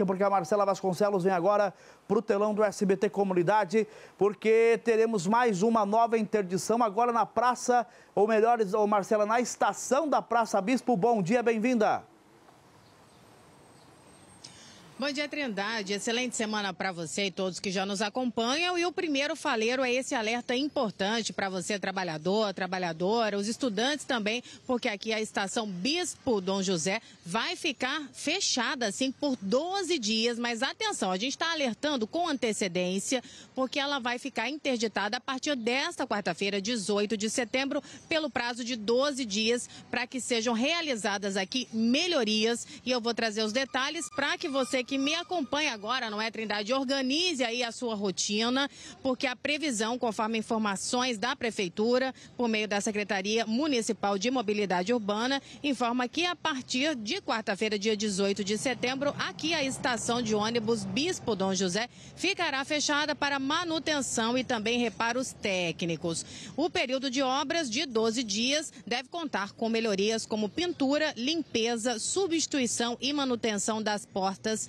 que porque a Marcela Vasconcelos vem agora para o telão do SBT Comunidade, porque teremos mais uma nova interdição agora na praça, ou melhor, ou Marcela, na estação da Praça Bispo. Bom dia, bem-vinda. Bom dia, Trindade. Excelente semana para você e todos que já nos acompanham. E o primeiro faleiro é esse alerta importante para você, trabalhador, trabalhadora, os estudantes também, porque aqui a estação Bispo Dom José vai ficar fechada, assim, por 12 dias. Mas atenção, a gente está alertando com antecedência, porque ela vai ficar interditada a partir desta quarta-feira, 18 de setembro, pelo prazo de 12 dias, para que sejam realizadas aqui melhorias. E eu vou trazer os detalhes para que você que que me acompanha agora, não é, Trindade? Organize aí a sua rotina, porque a previsão, conforme informações da Prefeitura, por meio da Secretaria Municipal de Mobilidade Urbana, informa que a partir de quarta-feira, dia 18 de setembro, aqui a estação de ônibus Bispo Dom José ficará fechada para manutenção e também reparos técnicos. O período de obras de 12 dias deve contar com melhorias como pintura, limpeza, substituição e manutenção das portas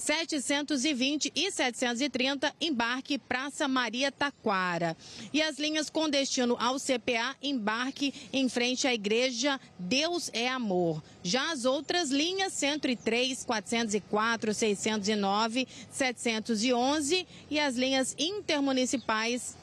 720 e 730, embarque Praça Maria Taquara. E as linhas com destino ao CPA, embarque em frente à Igreja Deus é Amor. Já as outras linhas 103, 404, 609, 711 e as linhas intermunicipais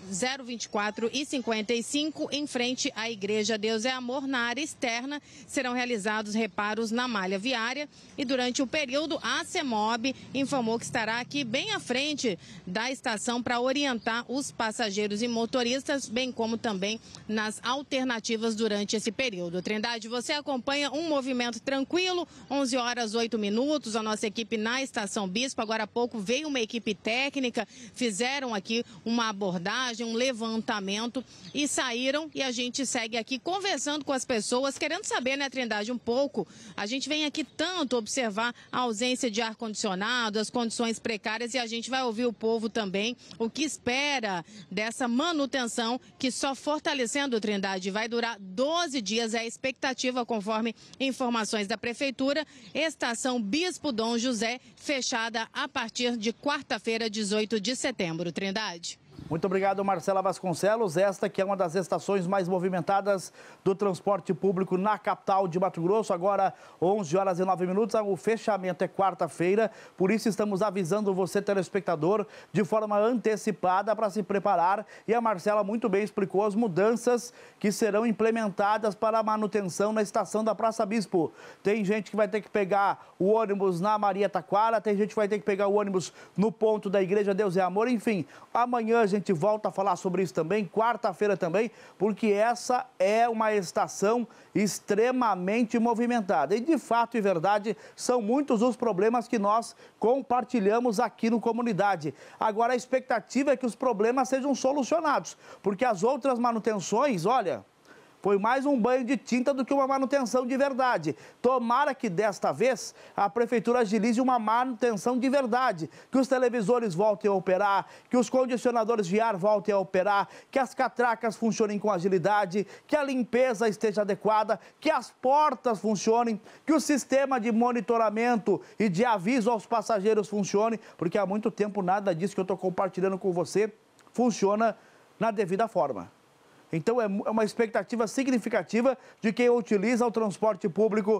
024 e 55 em frente à Igreja Deus é Amor na área externa serão realizados reparos na malha viária e durante o período a CEMOB informou que estará aqui bem à frente da estação para orientar os passageiros e motoristas, bem como também nas alternativas durante esse período. Trindade, você acompanha um movimento tranquilo, 11 horas 8 minutos, a nossa equipe na Estação Bispo, agora há pouco veio uma equipe técnica, fizeram aqui uma abordagem, um levantamento e saíram e a gente segue aqui conversando com as pessoas, querendo saber, né, Trindade, um pouco. A gente vem aqui tanto observar a ausência de ar-condicionado, as condições precárias e a gente vai ouvir o povo também o que espera dessa manutenção que só fortalecendo o Trindade vai durar 12 dias, é a expectativa conforme informações informações da Prefeitura, estação Bispo Dom José fechada a partir de quarta-feira, 18 de setembro. Trindade. Muito obrigado, Marcela Vasconcelos. Esta que é uma das estações mais movimentadas do transporte público na capital de Mato Grosso. Agora, 11 horas e 9 minutos. O fechamento é quarta-feira. Por isso, estamos avisando você, telespectador, de forma antecipada para se preparar. E a Marcela muito bem explicou as mudanças que serão implementadas para a manutenção na estação da Praça Bispo. Tem gente que vai ter que pegar o ônibus na Maria Taquara, tem gente que vai ter que pegar o ônibus no ponto da Igreja Deus é Amor. Enfim, amanhã a gente volta a falar sobre isso também, quarta-feira também, porque essa é uma estação extremamente movimentada. E de fato e verdade, são muitos os problemas que nós compartilhamos aqui no comunidade. Agora a expectativa é que os problemas sejam solucionados, porque as outras manutenções, olha, foi mais um banho de tinta do que uma manutenção de verdade. Tomara que desta vez a prefeitura agilize uma manutenção de verdade, que os televisores voltem a operar, que os condicionadores de ar voltem a operar, que as catracas funcionem com agilidade, que a limpeza esteja adequada, que as portas funcionem, que o sistema de monitoramento e de aviso aos passageiros funcione, porque há muito tempo nada disso que eu estou compartilhando com você funciona na devida forma. Então é, é uma expectativa significativa de quem utiliza o transporte público